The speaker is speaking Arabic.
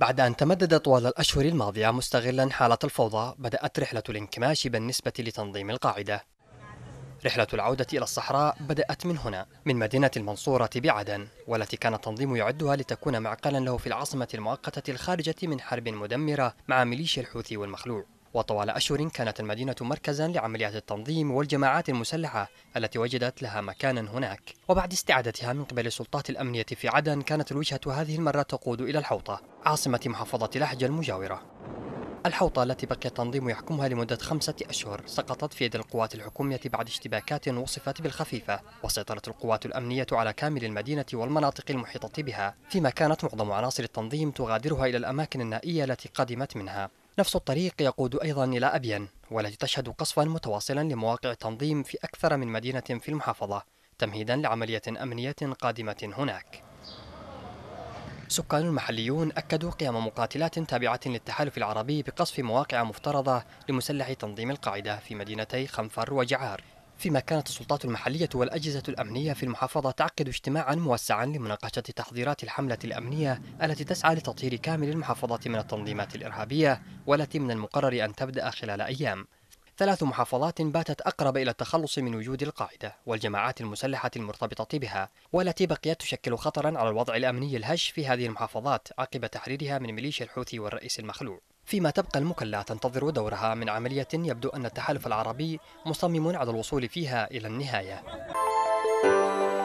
بعد أن تمدد طوال الأشهر الماضية مستغلا حالة الفوضى بدأت رحلة الانكماش بالنسبة لتنظيم القاعدة رحلة العودة إلى الصحراء بدأت من هنا من مدينة المنصورة بعدن والتي كان التنظيم يعدها لتكون معقلا له في العاصمة المؤقتة الخارجة من حرب مدمرة مع ميليشيا الحوثي والمخلوع وطوال أشهر كانت المدينة مركزا لعمليات التنظيم والجماعات المسلحة التي وجدت لها مكانا هناك وبعد استعادتها من قبل السلطات الأمنية في عدن كانت الوجهة هذه المرة تقود إلى الحوطة عاصمة محافظة لحج المجاورة الحوطة التي بقي التنظيم يحكمها لمدة خمسة أشهر سقطت في يد القوات الحكومية بعد اشتباكات وصفت بالخفيفة وسيطرت القوات الأمنية على كامل المدينة والمناطق المحيطة بها فيما كانت معظم عناصر التنظيم تغادرها إلى الأماكن النائية التي قدمت منها نفس الطريق يقود أيضا إلى أبين والتي تشهد قصفا متواصلا لمواقع تنظيم في أكثر من مدينة في المحافظة تمهيدا لعملية أمنية قادمة هناك سكان المحليون أكدوا قيام مقاتلات تابعة للتحالف العربي بقصف مواقع مفترضة لمسلح تنظيم القاعدة في مدينتي خنفر وجعار فيما كانت السلطات المحلية والأجهزة الأمنية في المحافظة تعقد اجتماعا موسعا لمناقشة تحضيرات الحملة الأمنية التي تسعى لتطهير كامل المحافظة من التنظيمات الإرهابية والتي من المقرر أن تبدأ خلال أيام ثلاث محافظات باتت أقرب إلى التخلص من وجود القاعدة والجماعات المسلحة المرتبطة بها والتي بقيت تشكل خطرا على الوضع الأمني الهش في هذه المحافظات عقب تحريرها من ميليشيا الحوثي والرئيس المخلوع فيما تبقى المكلة تنتظر دورها من عملية يبدو أن التحالف العربي مصمم على الوصول فيها إلى النهاية